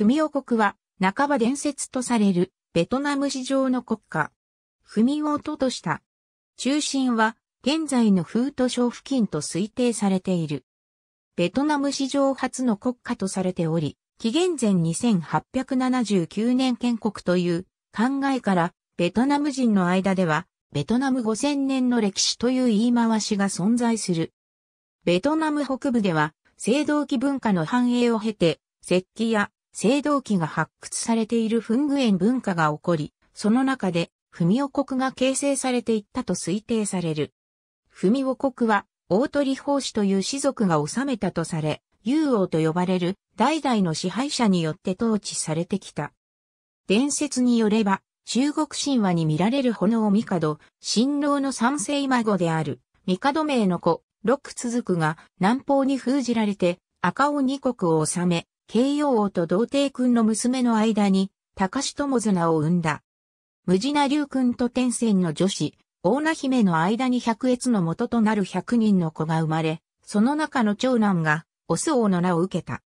フミオ国は、半ば伝説とされる、ベトナム史上の国家。フミオを都とした。中心は、現在のフート省付近と推定されている。ベトナム史上初の国家とされており、紀元前2879年建国という考えから、ベトナム人の間では、ベトナム5000年の歴史という言い回しが存在する。ベトナム北部では、青銅器文化の繁栄を経て、石器や青銅器が発掘されている墳具園文化が起こり、その中で、文尾国が形成されていったと推定される。文尾国は、大鳥法師という士族が治めたとされ、勇王と呼ばれる代々の支配者によって統治されてきた。伝説によれば、中国神話に見られる炎帝、神郎の三世孫である、帝名の子、六続が南方に封じられて赤尾二国を治め、慶応王と童貞君の娘の間に、高志友綱を生んだ。無事な竜君と天仙の女子、大名姫の間に百越の元となる百人の子が生まれ、その中の長男が、オス王の名を受けた。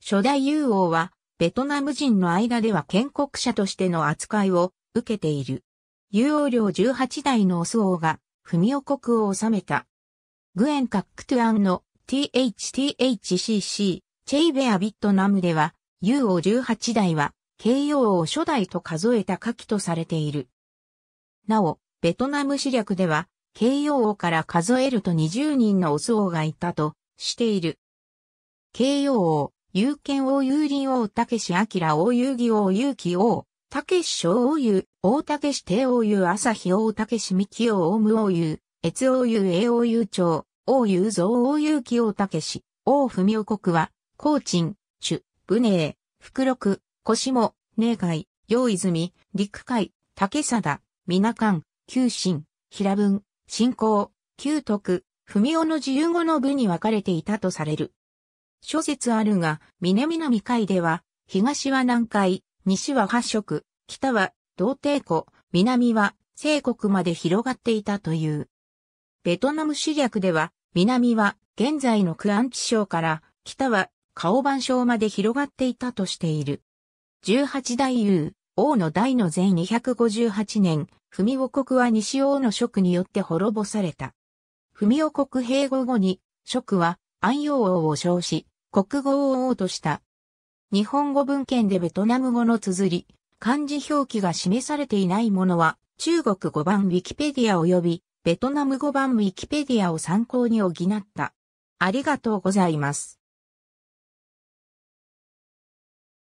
初代竜王は、ベトナム人の間では建国者としての扱いを受けている。竜王領18代のオス王が、文雄国を治めた。グエン・カックトゥアンの THTHCC チェイベアビットナムでは、u ー王18代は、慶応王初代と数えた夏季とされている。なお、ベトナム史略では、慶応王から数えると20人のオス王がいたとしている。慶応王、有権王有林王武志明王遊戯王有紀王、武志小王遊、大武志帝王遊朝日王武志三木王王無王遊、越王遊英王遊長、王遊蔵王遊紀王武志、王文雄国は、高鎮、主、武寧、福禄、小下、寧海、陽泉、陸海、竹貞、皆官、九神、平文、信仰、九徳、文雄の自由語の部に分かれていたとされる。諸説あるが、南の未海では、東は南海、西は八色、北は同帝湖、南は西国まで広がっていたという。ベトナム史略では、南は現在のクアンチ省から、北は顔板章まで広がっていたとしている。18代優、王の代の前258年、文王国は西王の職によって滅ぼされた。文王国併合後に、職は安陽王を称し、国語を王とした。日本語文献でベトナム語の綴り、漢字表記が示されていないものは、中国語版ウィキペディア及び、ベトナム語版ウィキペディアを参考に補った。ありがとうございます。